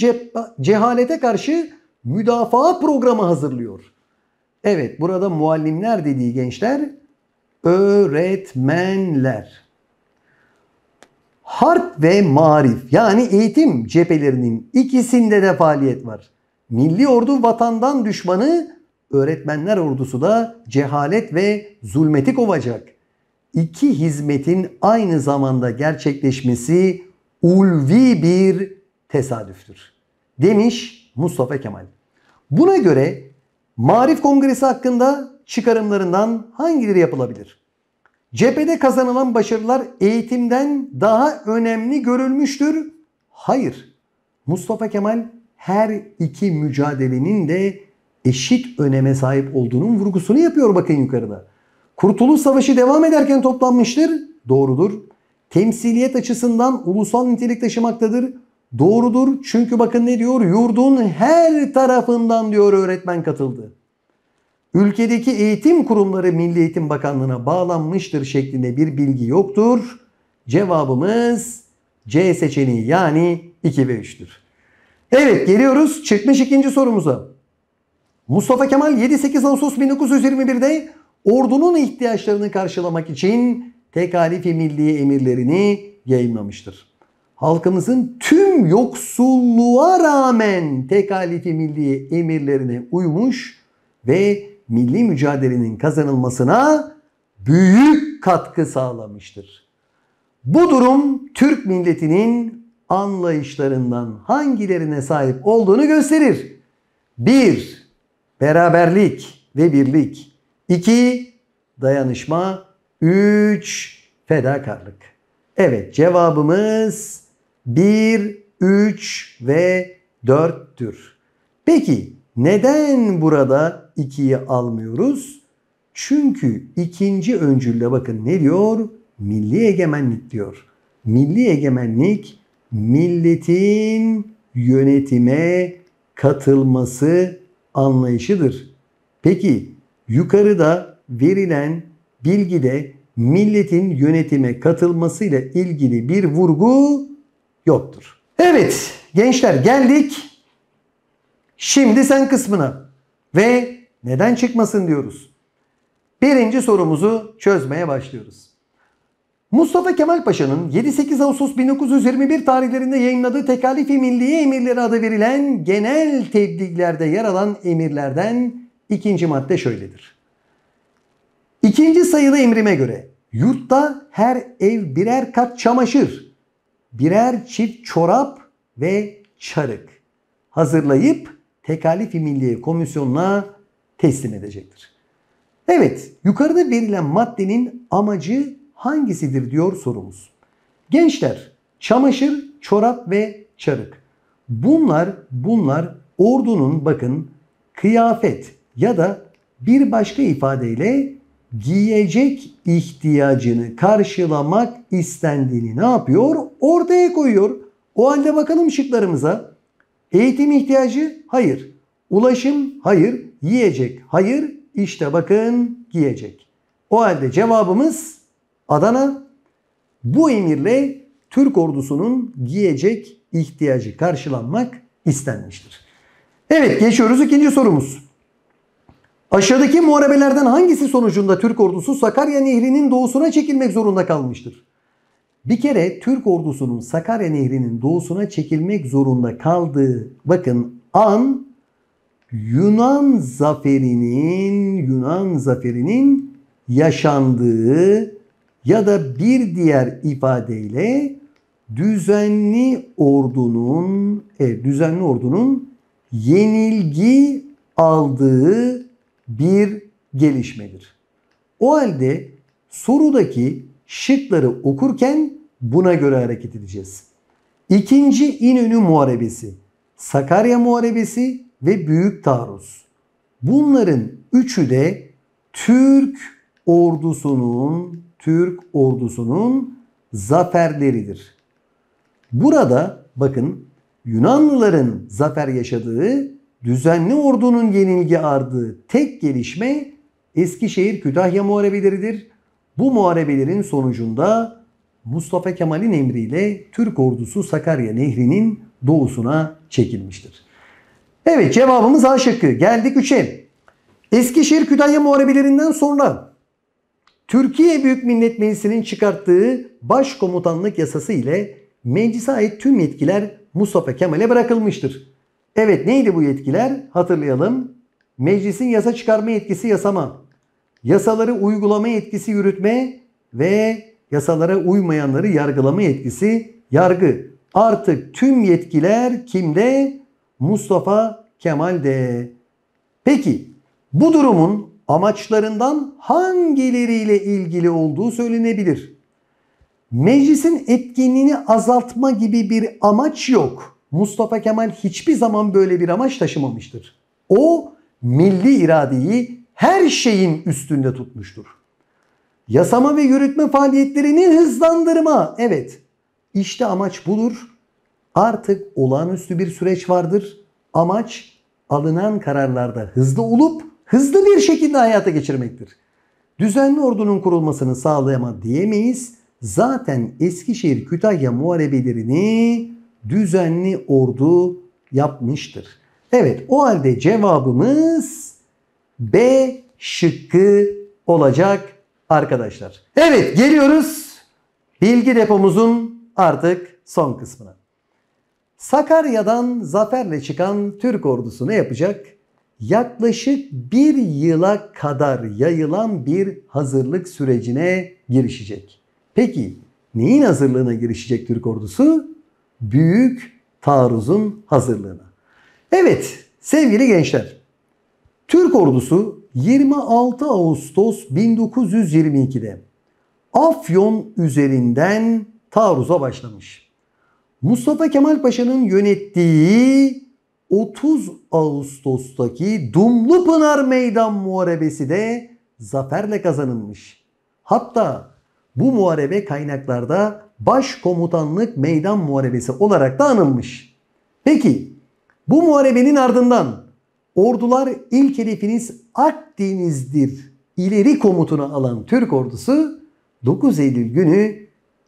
cehalete karşı müdafaa programı hazırlıyor. Evet burada muallimler dediği gençler öğretmenler. Harp ve marif yani eğitim cephelerinin ikisinde de faaliyet var. Milli ordu vatandan düşmanı öğretmenler ordusu da cehalet ve zulmeti kovacak. İki hizmetin aynı zamanda gerçekleşmesi ulvi bir tesadüftür. Demiş Mustafa Kemal. Buna göre Marif Kongresi hakkında çıkarımlarından hangileri yapılabilir? Cephede kazanılan başarılar eğitimden daha önemli görülmüştür. Hayır. Mustafa Kemal her iki mücadelenin de eşit öneme sahip olduğunun vurgusunu yapıyor bakın yukarıda. Kurtuluş Savaşı devam ederken toplanmıştır. Doğrudur. Temsiliyet açısından ulusal nitelik taşımaktadır. Doğrudur. Çünkü bakın ne diyor? Yurdun her tarafından diyor öğretmen katıldı. Ülkedeki eğitim kurumları Milli Eğitim Bakanlığı'na bağlanmıştır şeklinde bir bilgi yoktur. Cevabımız C seçeneği yani 2 ve 3'tür. Evet geliyoruz çıkmış ikinci sorumuza. Mustafa Kemal 7-8 Ağustos 1921'de ordunun ihtiyaçlarını karşılamak için tekalifi milli emirlerini yayınlamıştır. Halkımızın tüm yoksulluğa rağmen tekalifi milli emirlerine uymuş ve milli mücadelenin kazanılmasına büyük katkı sağlamıştır. Bu durum Türk milletinin anlayışlarından hangilerine sahip olduğunu gösterir. 1 beraberlik ve birlik. 2. Dayanışma. 3. Fedakarlık. Evet cevabımız 1, 3 ve 4'tür. Peki neden burada 2'yi almıyoruz? Çünkü ikinci öncülle bakın ne diyor? Milli egemenlik diyor. Milli egemenlik milletin yönetime katılması anlayışıdır. Peki yukarıda verilen bilgide milletin yönetime katılmasıyla ilgili bir vurgu yoktur. Evet gençler geldik. Şimdi sen kısmına ve neden çıkmasın diyoruz. Birinci sorumuzu çözmeye başlıyoruz. Mustafa Kemal Paşa'nın 7-8 Ağustos 1921 tarihlerinde yayınladığı Tekalifi Milliye Emirleri adı verilen genel tebliglerde yer alan emirlerden ikinci madde şöyledir. İkinci sayılı emrime göre yurtta her ev birer kat çamaşır, birer çift çorap ve çarık hazırlayıp Tekalifi Milliye Komisyonu'na teslim edecektir. Evet, yukarıda verilen maddenin amacı hangisidir diyor sorumuz. Gençler çamaşır, çorap ve çarık. Bunlar bunlar ordunun bakın kıyafet ya da bir başka ifadeyle giyecek ihtiyacını karşılamak istendiğini ne yapıyor? Ortaya koyuyor. O halde bakalım şıklarımıza. Eğitim ihtiyacı? Hayır. Ulaşım? Hayır. Yiyecek? Hayır. İşte bakın giyecek. O halde cevabımız Adana bu emirle Türk ordusunun giyecek ihtiyacı karşılanmak istenmiştir. Evet geçiyoruz ikinci sorumuz. Aşağıdaki muharebelerden hangisi sonucunda Türk ordusu Sakarya Nehri'nin doğusuna çekilmek zorunda kalmıştır? Bir kere Türk ordusunun Sakarya Nehri'nin doğusuna çekilmek zorunda kaldığı bakın an Yunan zaferinin Yunan zaferinin yaşandığı ya da bir diğer ifadeyle düzenli ordunun e, düzenli ordunun yenilgi aldığı bir gelişmedir. O halde sorudaki şıkları okurken buna göre hareket edeceğiz. İkinci İnönü Muharebesi, Sakarya Muharebesi ve Büyük Taarruz. Bunların üçü de Türk ordusunun Türk ordusunun zaferleridir. Burada bakın Yunanlıların zafer yaşadığı, düzenli ordunun yenilgi ardığı tek gelişme Eskişehir-Kütahya muharebeleridir. Bu muharebelerin sonucunda Mustafa Kemal'in emriyle Türk ordusu Sakarya Nehri'nin doğusuna çekilmiştir. Evet cevabımız A şıkkı. Geldik 3'e. Eskişehir-Kütahya muharebelerinden sonra Türkiye Büyük Millet Meclisi'nin çıkarttığı başkomutanlık yasası ile meclise ait tüm yetkiler Mustafa Kemal'e bırakılmıştır. Evet neydi bu yetkiler? Hatırlayalım. Meclisin yasa çıkarma yetkisi yasama, yasaları uygulama yetkisi yürütme ve yasalara uymayanları yargılama yetkisi yargı. Artık tüm yetkiler kimde? Mustafa Kemal'de. Peki bu durumun amaçlarından hangileriyle ilgili olduğu söylenebilir. Meclisin etkinliğini azaltma gibi bir amaç yok. Mustafa Kemal hiçbir zaman böyle bir amaç taşımamıştır. O milli iradeyi her şeyin üstünde tutmuştur. Yasama ve yürütme faaliyetlerini hızlandırma. Evet. işte amaç budur. Artık olağanüstü bir süreç vardır. Amaç alınan kararlarda hızlı olup hızlı bir şekilde hayata geçirmektir. Düzenli ordunun kurulmasını sağlayama diyemeyiz. Zaten Eskişehir Kütahya muharebelerini düzenli ordu yapmıştır. Evet o halde cevabımız B şıkkı olacak arkadaşlar. Evet geliyoruz bilgi depomuzun artık son kısmına. Sakarya'dan zaferle çıkan Türk ordusu ne yapacak? yaklaşık bir yıla kadar yayılan bir hazırlık sürecine girişecek. Peki neyin hazırlığına girişecek Türk ordusu? Büyük taarruzun hazırlığına. Evet sevgili gençler, Türk ordusu 26 Ağustos 1922'de Afyon üzerinden taarruza başlamış. Mustafa Kemal Paşa'nın yönettiği 30 Ağustos'taki Dumlu Pınar Meydan Muharebesi de zaferle kazanılmış. Hatta bu muharebe kaynaklarda başkomutanlık meydan muharebesi olarak da anılmış. Peki bu muharebenin ardından ordular ilk hedefiniz Akdeniz'dir ileri komutunu alan Türk ordusu 9 Eylül günü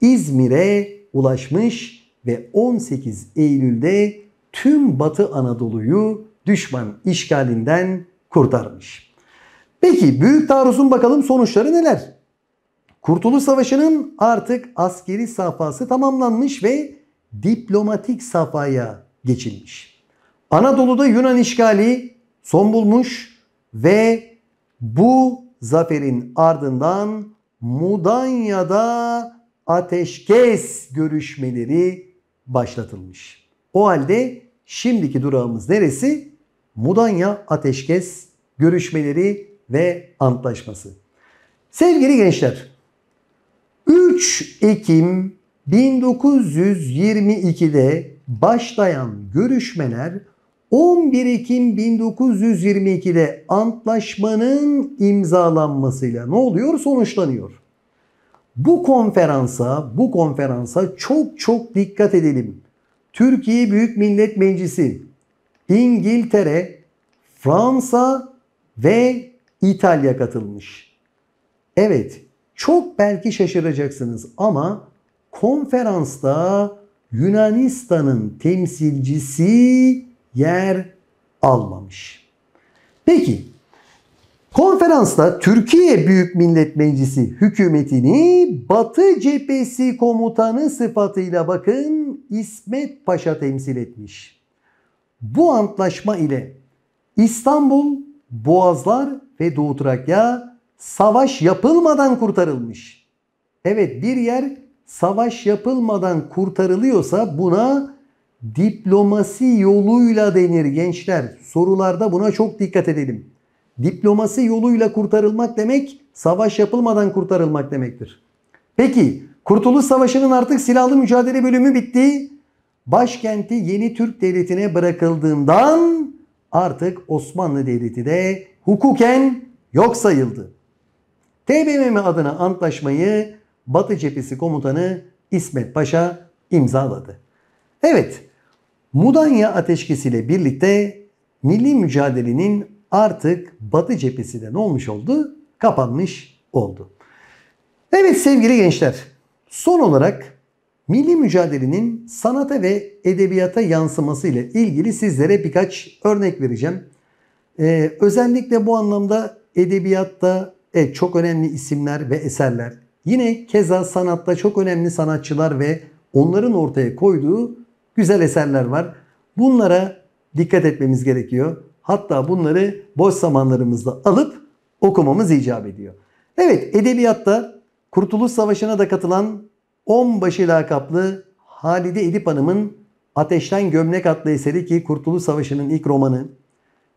İzmir'e ulaşmış ve 18 Eylül'de tüm Batı Anadolu'yu düşman işgalinden kurtarmış. Peki büyük taarruzun bakalım sonuçları neler? Kurtuluş Savaşı'nın artık askeri safhası tamamlanmış ve diplomatik safhaya geçilmiş. Anadolu'da Yunan işgali son bulmuş ve bu zaferin ardından Mudanya'da ateşkes görüşmeleri başlatılmış. O halde şimdiki durağımız neresi? Mudanya Ateşkes görüşmeleri ve antlaşması. Sevgili gençler, 3 Ekim 1922'de başlayan görüşmeler 11 Ekim 1922'de antlaşmanın imzalanmasıyla ne oluyor? Sonuçlanıyor. Bu konferansa, bu konferansa çok çok dikkat edelim. Türkiye Büyük Millet Meclisi, İngiltere, Fransa ve İtalya katılmış. Evet, çok belki şaşıracaksınız ama konferansta Yunanistan'ın temsilcisi yer almamış. Peki Konferansta Türkiye Büyük Millet Meclisi hükümetini Batı Cephesi Komutanı sıfatıyla bakın İsmet Paşa temsil etmiş. Bu antlaşma ile İstanbul, Boğazlar ve Doğu Trakya savaş yapılmadan kurtarılmış. Evet bir yer savaş yapılmadan kurtarılıyorsa buna diplomasi yoluyla denir gençler. Sorularda buna çok dikkat edelim diplomasi yoluyla kurtarılmak demek savaş yapılmadan kurtarılmak demektir. Peki Kurtuluş Savaşı'nın artık silahlı mücadele bölümü bitti. Başkenti yeni Türk Devleti'ne bırakıldığından artık Osmanlı Devleti de hukuken yok sayıldı. TBMM adına antlaşmayı Batı Cephesi Komutanı İsmet Paşa imzaladı. Evet, Mudanya ateşkesiyle birlikte milli mücadelenin artık Batı cephesi de ne olmuş oldu? Kapanmış oldu. Evet sevgili gençler, son olarak milli mücadelenin sanata ve edebiyata yansıması ile ilgili sizlere birkaç örnek vereceğim. Ee, özellikle bu anlamda edebiyatta evet, çok önemli isimler ve eserler. Yine keza sanatta çok önemli sanatçılar ve onların ortaya koyduğu güzel eserler var. Bunlara dikkat etmemiz gerekiyor. Hatta bunları boş zamanlarımızda alıp okumamız icap ediyor. Evet edebiyatta Kurtuluş Savaşı'na da katılan onbaşı lakaplı Halide Edip Hanım'ın Ateşten Gömlek adlı eseri ki Kurtuluş Savaşı'nın ilk romanı.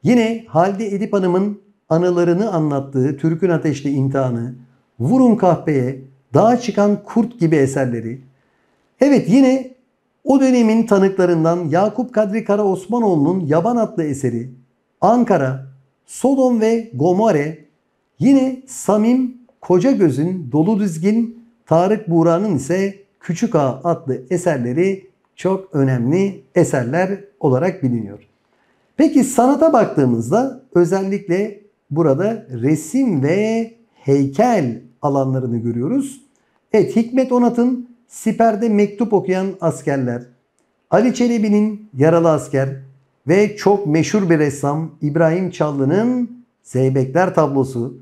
Yine Halide Edip Hanım'ın anılarını anlattığı Türk'ün Ateşli İmtihanı, Vurun Kahpeye, Dağa Çıkan Kurt gibi eserleri. Evet yine o dönemin tanıklarından Yakup Kadri Kara Osmanoğlu'nun Yaban adlı eseri, Ankara, Sodom ve Gomorre, yine Samim Koca Gözün Dolu Dizgin, Tarık Buğra'nın ise Küçük Ağa adlı eserleri çok önemli eserler olarak biliniyor. Peki sanata baktığımızda özellikle burada resim ve heykel alanlarını görüyoruz. Evet Hikmet Onat'ın Siper'de mektup okuyan askerler, Ali Çelebi'nin Yaralı Asker, ve çok meşhur bir ressam İbrahim Çallı'nın Zeybekler tablosu,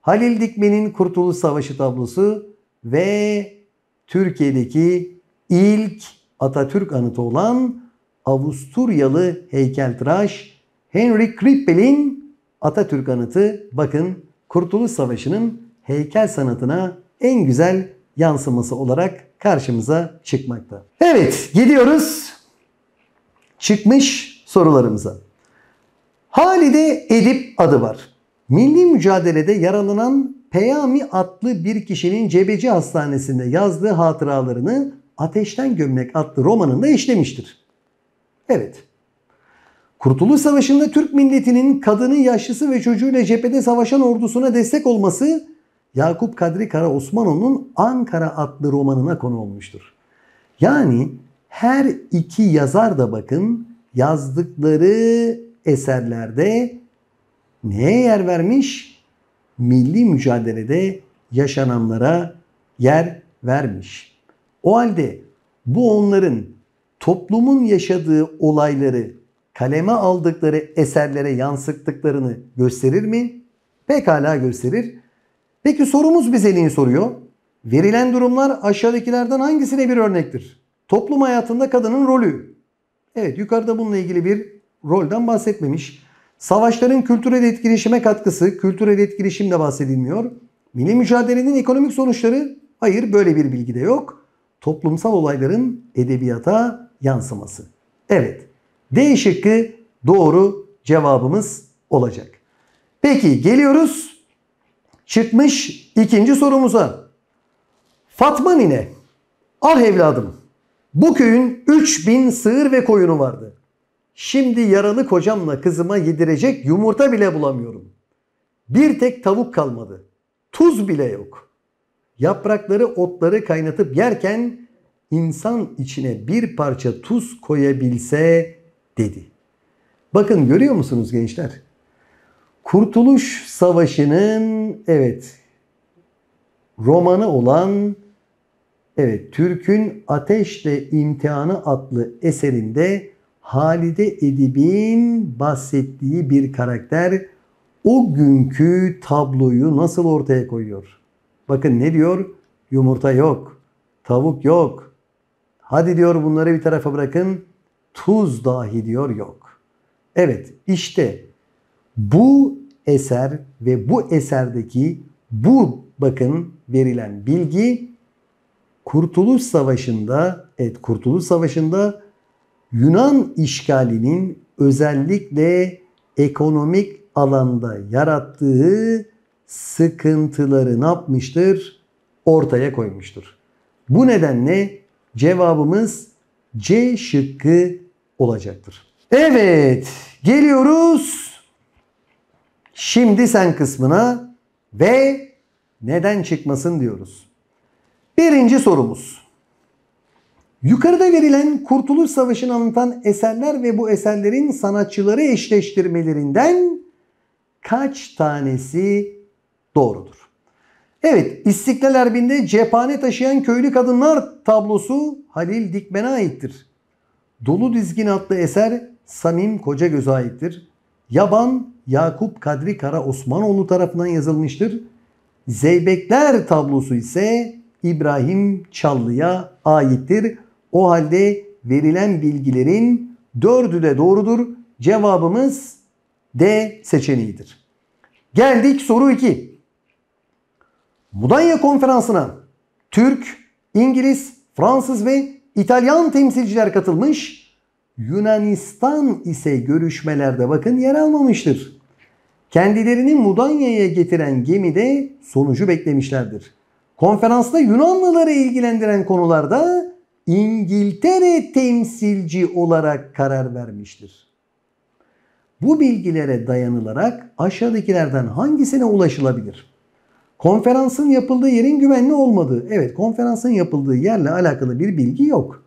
Halil Dikmen'in Kurtuluş Savaşı tablosu ve Türkiye'deki ilk Atatürk anıtı olan Avusturyalı heykeltıraş Henry Krippel'in Atatürk anıtı bakın Kurtuluş Savaşı'nın heykel sanatına en güzel yansıması olarak karşımıza çıkmakta. Evet gidiyoruz. Çıkmış sorularımıza. Halide Edip adı var. Milli mücadelede yaralanan Peyami adlı bir kişinin Cebeci Hastanesi'nde yazdığı hatıralarını Ateşten Gömlek adlı romanında işlemiştir. Evet. Kurtuluş Savaşı'nda Türk milletinin kadını, yaşlısı ve çocuğuyla cephede savaşan ordusuna destek olması Yakup Kadri Kara Osmanoğlu'nun Ankara adlı romanına konu olmuştur. Yani her iki yazar da bakın yazdıkları eserlerde neye yer vermiş? Milli mücadelede yaşananlara yer vermiş. O halde bu onların toplumun yaşadığı olayları kaleme aldıkları eserlere yansıttıklarını gösterir mi? Pekala gösterir. Peki sorumuz bize neyi soruyor? Verilen durumlar aşağıdakilerden hangisine bir örnektir? Toplum hayatında kadının rolü Evet yukarıda bununla ilgili bir rolden bahsetmemiş. Savaşların kültürel etkileşime katkısı, kültürel etkileşim de bahsedilmiyor. Milli mücadelenin ekonomik sonuçları, hayır böyle bir bilgi de yok. Toplumsal olayların edebiyata yansıması. Evet, D şıkkı doğru cevabımız olacak. Peki geliyoruz çıkmış ikinci sorumuza. Fatma Nine, ah evladım bu köyün 3000 sığır ve koyunu vardı. Şimdi yaralı kocamla kızıma yedirecek yumurta bile bulamıyorum. Bir tek tavuk kalmadı. Tuz bile yok. Yaprakları otları kaynatıp yerken insan içine bir parça tuz koyabilse dedi. Bakın görüyor musunuz gençler? Kurtuluş Savaşı'nın evet romanı olan Evet, Türk'ün Ateşle İmtihanı adlı eserinde Halide Edip'in bahsettiği bir karakter o günkü tabloyu nasıl ortaya koyuyor? Bakın ne diyor? Yumurta yok, tavuk yok. Hadi diyor bunları bir tarafa bırakın. Tuz dahi diyor yok. Evet işte bu eser ve bu eserdeki bu bakın verilen bilgi Kurtuluş Savaşı'nda, evet Kurtuluş Savaşı'nda Yunan işgalinin özellikle ekonomik alanda yarattığı sıkıntıları ne yapmıştır? Ortaya koymuştur. Bu nedenle cevabımız C şıkkı olacaktır. Evet, geliyoruz şimdi sen kısmına ve neden çıkmasın diyoruz. Birinci sorumuz. Yukarıda verilen Kurtuluş Savaşı'nı anlatan eserler ve bu eserlerin sanatçıları eşleştirmelerinden kaç tanesi doğrudur? Evet, İstiklal Harbi'nde cephane taşıyan köylü kadınlar tablosu Halil Dikmen'e aittir. Dolu Dizgin adlı eser Samim Kocagöz'e aittir. Yaban Yakup Kadri Kara Osmanoğlu tarafından yazılmıştır. Zeybekler tablosu ise İbrahim Çallı'ya aittir. O halde verilen bilgilerin dördü de doğrudur. Cevabımız D seçeneğidir. Geldik soru 2. Mudanya konferansına Türk, İngiliz, Fransız ve İtalyan temsilciler katılmış. Yunanistan ise görüşmelerde bakın yer almamıştır. Kendilerini Mudanya'ya getiren gemide sonucu beklemişlerdir. Konferansta Yunanlıları ilgilendiren konularda İngiltere temsilci olarak karar vermiştir. Bu bilgilere dayanılarak aşağıdakilerden hangisine ulaşılabilir? Konferansın yapıldığı yerin güvenli olmadığı. Evet konferansın yapıldığı yerle alakalı bir bilgi yok.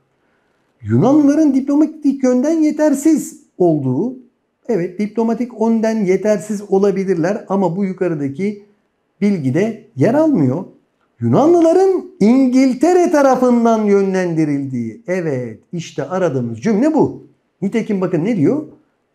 Yunanlıların diplomatik yönden yetersiz olduğu. Evet diplomatik önden yetersiz olabilirler ama bu yukarıdaki bilgide yer almıyor. Yunanlıların İngiltere tarafından yönlendirildiği. Evet işte aradığımız cümle bu. Nitekim bakın ne diyor?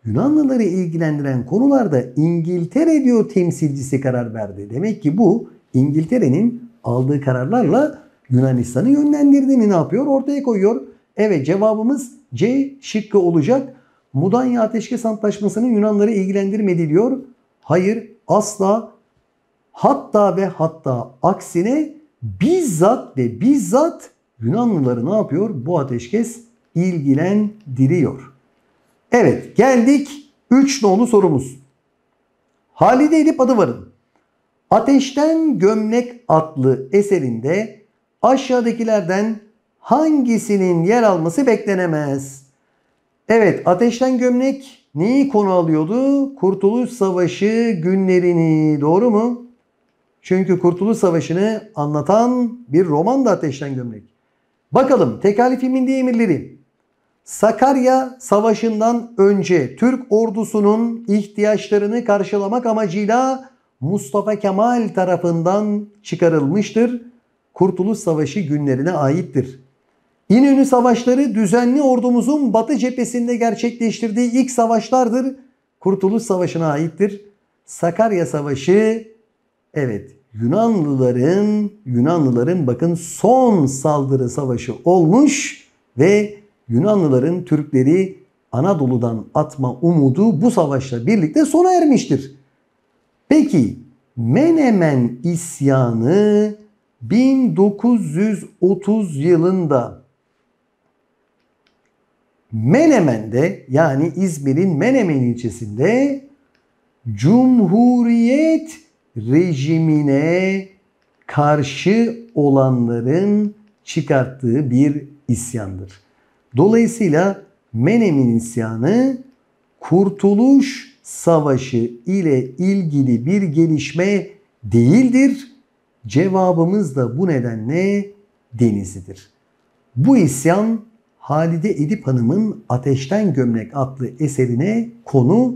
Yunanlıları ilgilendiren konularda İngiltere diyor temsilcisi karar verdi. Demek ki bu İngiltere'nin aldığı kararlarla Yunanistan'ı yönlendirdiğini ne yapıyor? Ortaya koyuyor. Evet cevabımız C şıkkı olacak. Mudanya Ateşkes Antlaşması'nın Yunanları ilgilendirmedi diyor. Hayır asla Hatta ve hatta aksine bizzat ve bizzat Yunanlıları ne yapıyor? Bu ateşkes ilgilendiriyor. Evet geldik 3 nolu sorumuz. Halide Edip Adıvar'ın Ateşten Gömlek adlı eserinde aşağıdakilerden hangisinin yer alması beklenemez? Evet Ateşten Gömlek neyi konu alıyordu? Kurtuluş Savaşı günlerini doğru mu? Çünkü Kurtuluş Savaşı'nı anlatan bir roman da Ateşten Gömlek. Bakalım tekalifi milli emirleri. Sakarya Savaşı'ndan önce Türk ordusunun ihtiyaçlarını karşılamak amacıyla Mustafa Kemal tarafından çıkarılmıştır. Kurtuluş Savaşı günlerine aittir. İnönü Savaşları düzenli ordumuzun batı cephesinde gerçekleştirdiği ilk savaşlardır. Kurtuluş Savaşı'na aittir. Sakarya Savaşı evet Yunanlıların Yunanlıların bakın son saldırı savaşı olmuş ve Yunanlıların Türkleri Anadolu'dan atma umudu bu savaşla birlikte sona ermiştir. Peki Menemen isyanı 1930 yılında Menemen'de yani İzmir'in Menemen ilçesinde Cumhuriyet rejimine karşı olanların çıkarttığı bir isyandır. Dolayısıyla Menem'in isyanı Kurtuluş Savaşı ile ilgili bir gelişme değildir. Cevabımız da bu nedenle Denizli'dir. Bu isyan Halide Edip Hanım'ın Ateşten Gömlek adlı eserine konu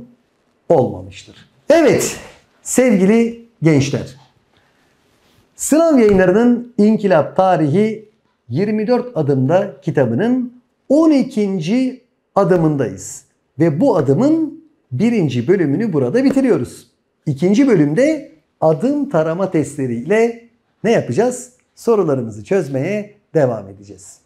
olmamıştır. Evet sevgili gençler. Sınav yayınlarının İnkılap Tarihi 24 adımda kitabının 12. adımındayız. Ve bu adımın birinci bölümünü burada bitiriyoruz. İkinci bölümde adım tarama testleriyle ne yapacağız? Sorularımızı çözmeye devam edeceğiz.